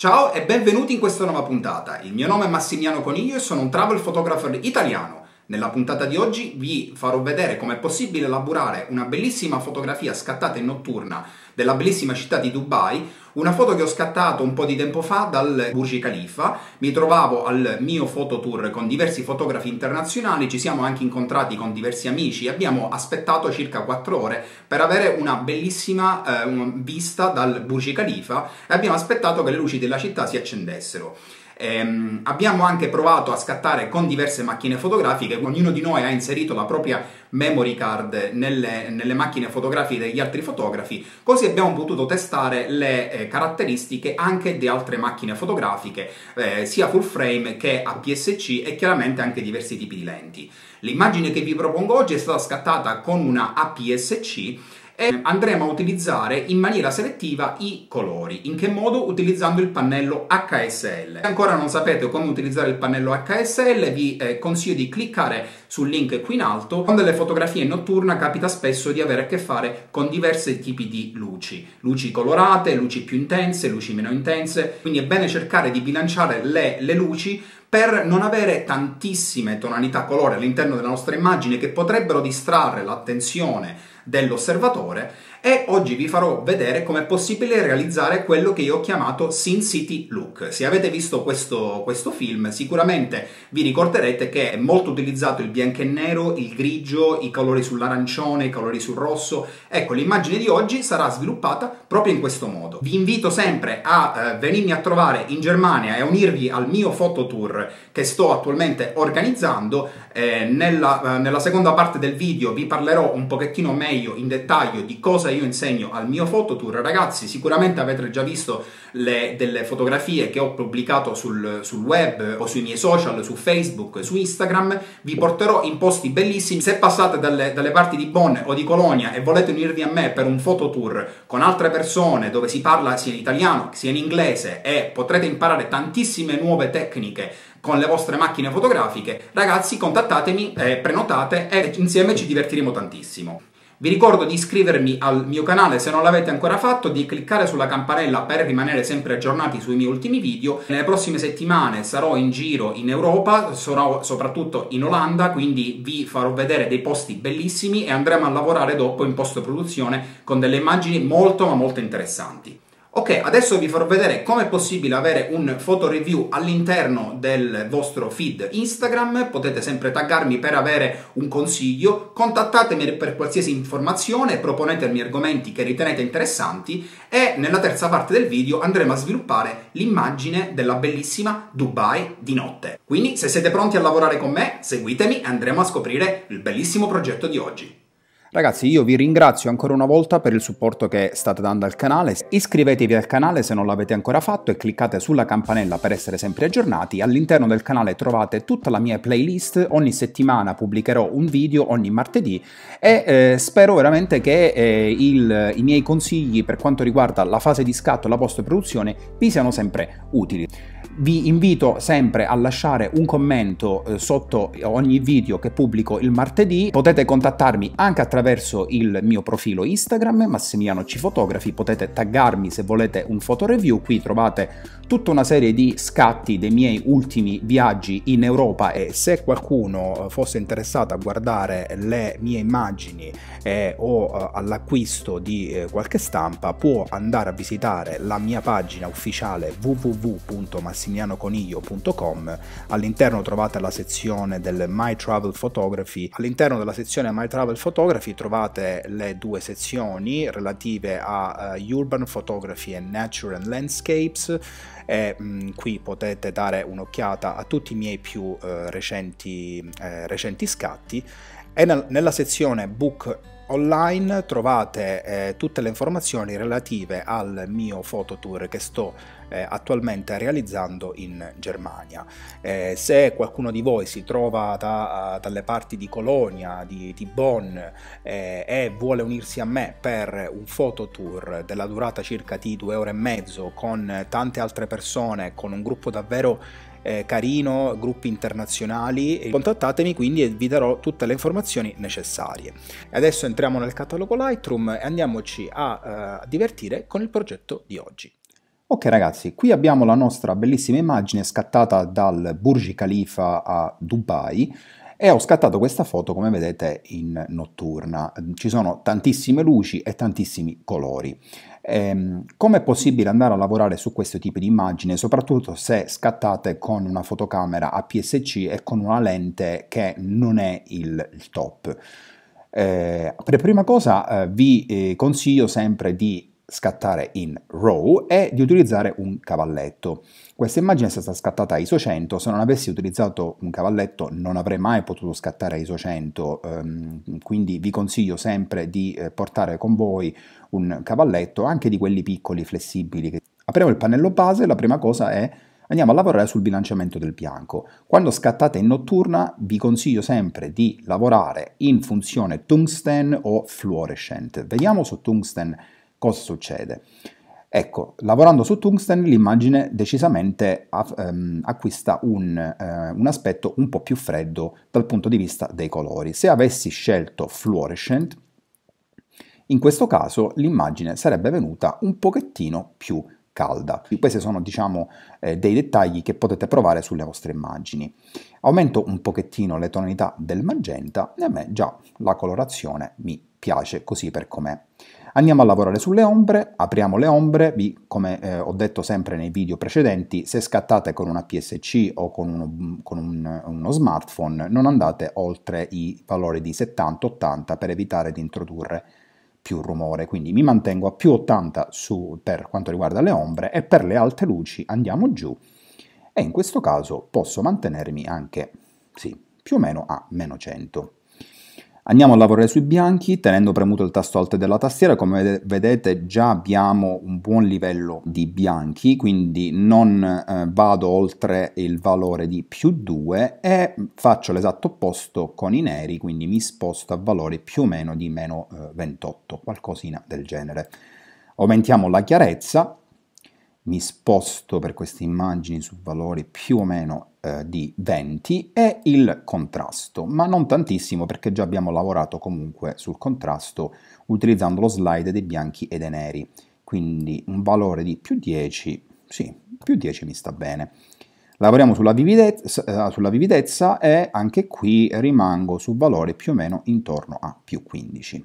Ciao e benvenuti in questa nuova puntata. Il mio nome è Massimiano Coniglio e sono un travel photographer italiano. Nella puntata di oggi vi farò vedere come è possibile elaborare una bellissima fotografia scattata in notturna della bellissima città di Dubai, una foto che ho scattato un po' di tempo fa dal Burj Khalifa. Mi trovavo al mio fototour con diversi fotografi internazionali, ci siamo anche incontrati con diversi amici e abbiamo aspettato circa 4 ore per avere una bellissima eh, vista dal Burj Khalifa e abbiamo aspettato che le luci della città si accendessero. Ehm, abbiamo anche provato a scattare con diverse macchine fotografiche, ognuno di noi ha inserito la propria memory card nelle, nelle macchine fotografiche degli altri fotografi, così abbiamo potuto testare le eh, caratteristiche anche di altre macchine fotografiche, eh, sia full frame che APS-C e chiaramente anche diversi tipi di lenti. L'immagine che vi propongo oggi è stata scattata con una APS-C e andremo a utilizzare in maniera selettiva i colori. In che modo? Utilizzando il pannello HSL. Se ancora non sapete come utilizzare il pannello HSL vi eh, consiglio di cliccare sul link qui in alto, con delle fotografie notturne capita spesso di avere a che fare con diversi tipi di luci, luci colorate, luci più intense, luci meno intense, quindi è bene cercare di bilanciare le, le luci per non avere tantissime tonalità colore all'interno della nostra immagine che potrebbero distrarre l'attenzione dell'osservatore e oggi vi farò vedere come è possibile realizzare quello che io ho chiamato Sin City Look. Se avete visto questo, questo film sicuramente vi ricorderete che è molto utilizzato il bianco e nero, il grigio, i colori sull'arancione, i colori sul rosso. Ecco, l'immagine di oggi sarà sviluppata proprio in questo modo. Vi invito sempre a eh, venirmi a trovare in Germania e a unirvi al mio fototour che sto attualmente organizzando. Eh, nella, eh, nella seconda parte del video vi parlerò un pochettino meglio in dettaglio di cosa cosa io insegno al mio fototour. Ragazzi, sicuramente avete già visto le, delle fotografie che ho pubblicato sul, sul web o sui miei social, su Facebook, su Instagram. Vi porterò in posti bellissimi. Se passate dalle, dalle parti di Bonn o di Colonia e volete unirvi a me per un fototour con altre persone dove si parla sia in italiano sia in inglese e potrete imparare tantissime nuove tecniche con le vostre macchine fotografiche, ragazzi contattatemi, eh, prenotate e insieme ci divertiremo tantissimo. Vi ricordo di iscrivervi al mio canale se non l'avete ancora fatto, di cliccare sulla campanella per rimanere sempre aggiornati sui miei ultimi video. Nelle prossime settimane sarò in giro in Europa, sarò soprattutto in Olanda, quindi vi farò vedere dei posti bellissimi e andremo a lavorare dopo in post produzione con delle immagini molto ma molto interessanti. Ok, adesso vi farò vedere come è possibile avere un photo review all'interno del vostro feed Instagram, potete sempre taggarmi per avere un consiglio, contattatemi per qualsiasi informazione, proponetemi argomenti che ritenete interessanti e nella terza parte del video andremo a sviluppare l'immagine della bellissima Dubai di notte. Quindi se siete pronti a lavorare con me, seguitemi e andremo a scoprire il bellissimo progetto di oggi. Ragazzi io vi ringrazio ancora una volta per il supporto che state dando al canale, iscrivetevi al canale se non l'avete ancora fatto e cliccate sulla campanella per essere sempre aggiornati, all'interno del canale trovate tutta la mia playlist, ogni settimana pubblicherò un video ogni martedì e eh, spero veramente che eh, il, i miei consigli per quanto riguarda la fase di scatto e la post produzione vi siano sempre utili. Vi invito sempre a lasciare un commento eh, sotto ogni video che pubblico il martedì. Potete contattarmi anche attraverso il mio profilo Instagram, Massimiano C Potete taggarmi se volete un fotoreview. Qui trovate tutta una serie di scatti dei miei ultimi viaggi in Europa e se qualcuno eh, fosse interessato a guardare le mie immagini eh, o eh, all'acquisto di eh, qualche stampa può andare a visitare la mia pagina ufficiale www.massimiano.com massimilianoconiglio.com. All'interno trovate la sezione del My Travel Photography. All'interno della sezione My Travel Photography trovate le due sezioni relative a uh, Urban Photography and Nature and Landscapes e mh, mm, qui potete dare un'occhiata a tutti i miei più uh, recenti, eh, recenti scatti e nel, nella sezione Book Online trovate eh, tutte le informazioni relative al mio tour che sto eh, attualmente realizzando in Germania. Eh, se qualcuno di voi si trova da, dalle parti di Colonia, di, di Bonn eh, e vuole unirsi a me per un tour della durata circa di due ore e mezzo con tante altre persone, con un gruppo davvero eh, Carino, gruppi internazionali, contattatemi quindi e vi darò tutte le informazioni necessarie. Adesso entriamo nel catalogo Lightroom e andiamoci a eh, divertire con il progetto di oggi. Ok ragazzi, qui abbiamo la nostra bellissima immagine scattata dal Burj Khalifa a Dubai e ho scattato questa foto come vedete in notturna. Ci sono tantissime luci e tantissimi colori. Ehm, come è possibile andare a lavorare su questo tipo di immagine, soprattutto se scattate con una fotocamera a PSC e con una lente che non è il, il top? Eh, per prima cosa eh, vi eh, consiglio sempre di scattare in RAW e di utilizzare un cavalletto. Questa immagine è stata scattata a ISO 100, se non avessi utilizzato un cavalletto non avrei mai potuto scattare a ISO 100, ehm, quindi vi consiglio sempre di eh, portare con voi un cavalletto, anche di quelli piccoli, flessibili. Apriamo il pannello base, la prima cosa è andiamo a lavorare sul bilanciamento del bianco. Quando scattate in notturna vi consiglio sempre di lavorare in funzione tungsten o fluorescent. Vediamo su tungsten cosa succede. Ecco, lavorando su tungsten l'immagine decisamente ehm, acquista un, eh, un, aspetto un po' più freddo dal punto di vista dei colori. Se avessi scelto fluorescent, in questo caso l'immagine sarebbe venuta un pochettino più calda. Questi sono diciamo eh, dei dettagli che potete provare sulle vostre immagini. Aumento un pochettino le tonalità del magenta e a me già la colorazione mi piace così per com'è. Andiamo a lavorare sulle ombre, apriamo le ombre, vi, come eh, ho detto sempre nei video precedenti, se scattate con una PSC o con uno, con un, uno smartphone non andate oltre i valori di 70-80 per evitare di introdurre più rumore, quindi mi mantengo a più 80 su, per quanto riguarda le ombre e per le alte luci andiamo giù e in questo caso posso mantenermi anche sì, più o meno a meno 100. Andiamo a lavorare sui bianchi tenendo premuto il tasto alto della tastiera, come vedete già abbiamo un buon livello di bianchi, quindi non eh, vado oltre il valore di più 2 e faccio l'esatto opposto con i neri, quindi mi sposto a valori più o meno di meno eh, 28, qualcosina del genere. Aumentiamo la chiarezza, mi sposto per queste immagini su valori più o meno eh, di 20 è il contrasto, ma non tantissimo perché già abbiamo lavorato comunque sul contrasto utilizzando lo slide dei bianchi e dei neri, quindi un valore di più 10, sì, più 10 mi sta bene. Lavoriamo sulla vividezza, eh, sulla vividezza e anche qui rimango su valore più o meno intorno a più 15.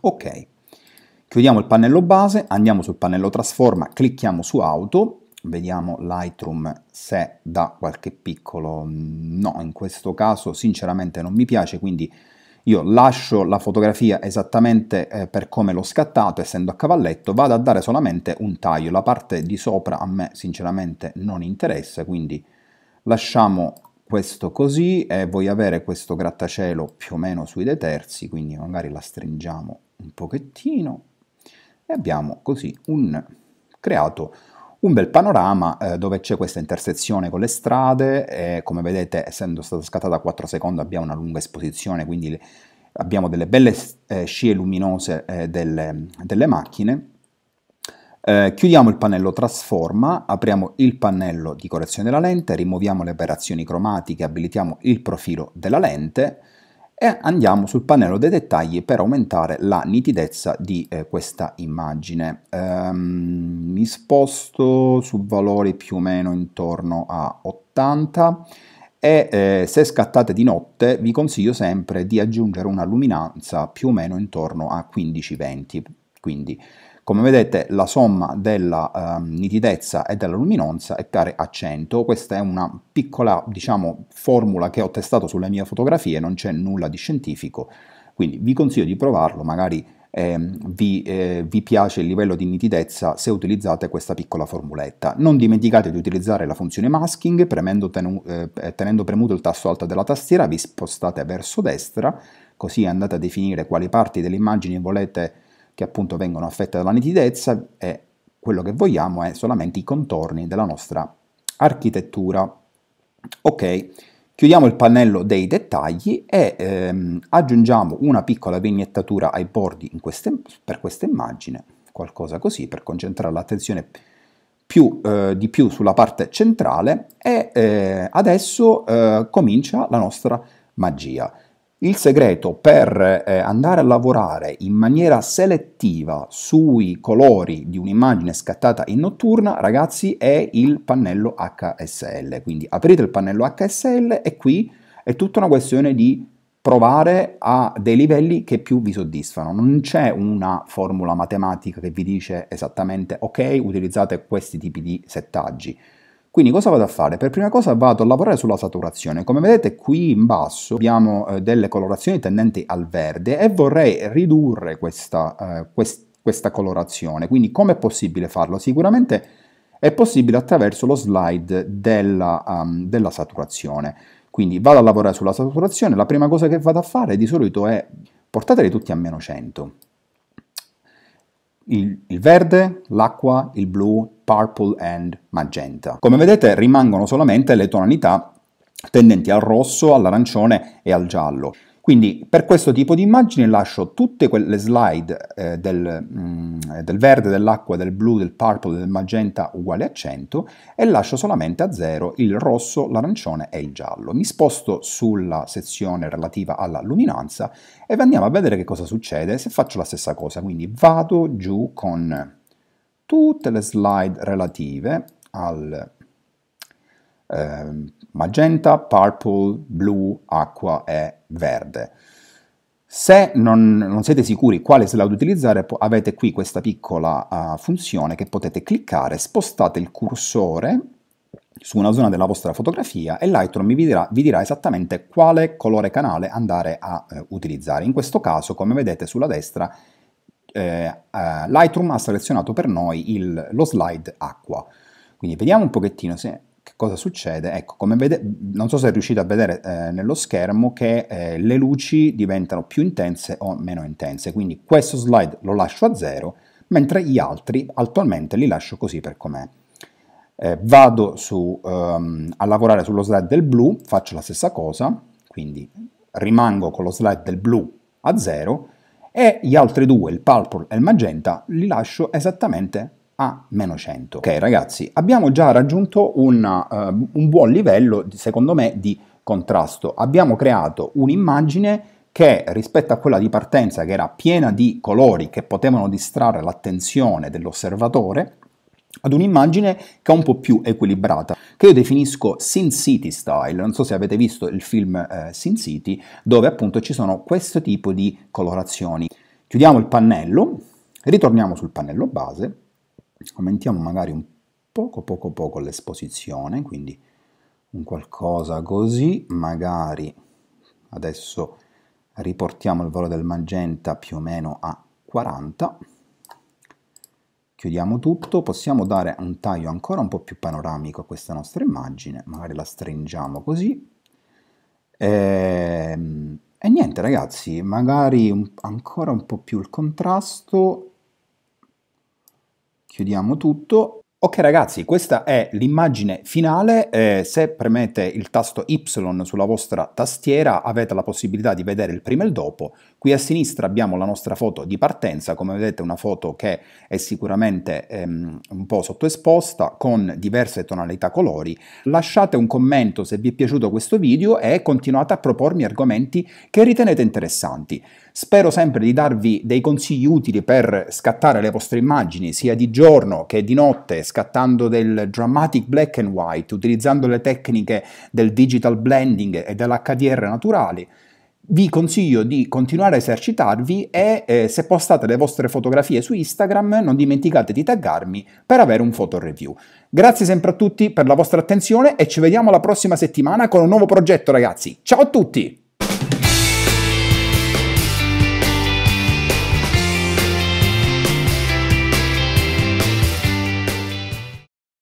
Ok. Chiudiamo il pannello base, andiamo sul pannello trasforma, clicchiamo su auto vediamo Lightroom se dà qualche piccolo no, in questo caso sinceramente non mi piace, quindi io lascio la fotografia esattamente eh, per come l'ho scattato, essendo a cavalletto, vado a dare solamente un taglio, la parte di sopra a me sinceramente non interessa, quindi lasciamo questo così e voglio avere questo grattacielo più o meno sui due terzi, quindi magari la stringiamo un pochettino e abbiamo così un, creato un bel panorama eh, dove c'è questa intersezione con le strade e come vedete essendo stata scattata a 4 secondi abbiamo una lunga esposizione quindi le, abbiamo delle belle eh, scie luminose eh, delle, delle, macchine. Eh, chiudiamo il pannello trasforma, apriamo il pannello di correzione della lente, rimuoviamo le operazioni cromatiche, abilitiamo il profilo della lente e andiamo sul pannello dei dettagli per aumentare la nitidezza di eh, questa immagine. Ehm, mi sposto su valori più o meno intorno a 80 e eh, se scattate di notte vi consiglio sempre di aggiungere una luminanza più o meno intorno a 15-20, quindi come vedete la somma della eh, nitidezza e della luminanza è pari a 100, questa è una piccola diciamo, formula che ho testato sulle mie fotografie, non c'è nulla di scientifico, quindi vi consiglio di provarlo, magari eh, vi, eh, vi, piace il livello di nitidezza se utilizzate questa piccola formuletta. Non dimenticate di utilizzare la funzione masking, tenu, eh, tenendo premuto il tasto alto della tastiera vi spostate verso destra, così andate a definire quali parti dell'immagine volete che appunto vengono affette dalla nitidezza e quello che vogliamo è solamente i contorni della nostra architettura. Ok, chiudiamo il pannello dei dettagli e ehm, aggiungiamo una piccola vignettatura ai bordi queste, per questa immagine, qualcosa così per concentrare l'attenzione più, eh, di più sulla parte centrale e eh, adesso eh, comincia la nostra magia. Il segreto per eh, andare a lavorare in maniera selettiva sui colori di un'immagine scattata in notturna, ragazzi, è il pannello HSL. Quindi aprite il pannello HSL e qui è tutta una questione di provare a dei livelli che più vi soddisfano. Non c'è una formula matematica che vi dice esattamente ok, utilizzate questi tipi di settaggi. Quindi cosa vado a fare? Per prima cosa vado a lavorare sulla saturazione. Come vedete qui in basso abbiamo eh, delle colorazioni tendenti al verde e vorrei ridurre questa, eh, quest questa colorazione. Quindi com'è possibile farlo? Sicuramente è possibile attraverso lo slide della, um, della saturazione. Quindi vado a lavorare sulla saturazione, la prima cosa che vado a fare di solito è portateli tutti a meno 100. Il, il verde, l'acqua, il blu, Purple and Magenta. Come vedete rimangono solamente le tonalità tendenti al rosso, all'arancione e al giallo. Quindi per questo tipo di immagine lascio tutte quelle slide eh, del, mm, del, verde, dell'acqua, del blu, del purple, del magenta uguali a 100 e lascio solamente a 0 il rosso, l'arancione e il giallo. Mi sposto sulla sezione relativa alla luminanza e andiamo a vedere che cosa succede se faccio la stessa cosa. Quindi vado giù con tutte le slide relative al eh, magenta, purple, blu, acqua e verde. Se non, non, siete sicuri quale slide utilizzare, avete qui questa piccola uh, funzione che potete cliccare, spostate il cursore su una zona della vostra fotografia e Lightroom vi dirà, vi dirà esattamente quale colore canale andare a eh, utilizzare. In questo caso, come vedete sulla destra, eh, eh, Lightroom ha selezionato per noi il, lo slide acqua. Quindi vediamo un pochettino se, che cosa succede. Ecco, come vede, non so se riuscite a vedere eh, nello schermo che eh, le luci diventano più intense o meno intense. Quindi questo slide lo lascio a zero, mentre gli altri attualmente li lascio così per com'è. Eh, vado su, ehm, a lavorare sullo slide del blu, faccio la stessa cosa, quindi rimango con lo slide del blu a zero e gli altri due, il purple e il magenta, li lascio esattamente a meno 100. Ok ragazzi, abbiamo già raggiunto una, uh, eh, un buon livello, secondo me, di contrasto. Abbiamo creato un'immagine che rispetto a quella di partenza che era piena di colori che potevano distrarre l'attenzione dell'osservatore, ad un'immagine che è un po' più equilibrata che io definisco Sin City style. Non so se avete visto il film eh, Sin City, dove appunto ci sono questo tipo di colorazioni. Chiudiamo il pannello, ritorniamo sul pannello base, aumentiamo magari un poco poco poco l'esposizione, quindi un qualcosa così, magari adesso riportiamo il valore del magenta più o meno a 40 Chiudiamo tutto, possiamo dare un taglio ancora un po' più panoramico a questa nostra immagine, magari la stringiamo così. E, ehm, e niente ragazzi, magari un, ancora un po' più il contrasto, chiudiamo tutto Ok ragazzi, questa è l'immagine finale, eh, se premete il tasto Y sulla vostra tastiera avete la possibilità di vedere il prima e il dopo, qui a sinistra abbiamo la nostra foto di partenza, come vedete una foto che è sicuramente ehm, un po' sottoesposta con diverse tonalità colori, lasciate un commento se vi è piaciuto questo video e continuate a propormi argomenti che ritenete interessanti. Spero sempre di darvi dei consigli utili per scattare le vostre immagini sia di giorno che di notte, scattando del dramatic black and white, utilizzando le tecniche del digital blending e dell'HDR naturali, vi consiglio di continuare a esercitarvi e eh, se postate le vostre fotografie su Instagram non dimenticate di taggarmi per avere un photo review. Grazie sempre a tutti per la vostra attenzione e ci vediamo la prossima settimana con un nuovo progetto ragazzi. Ciao a tutti!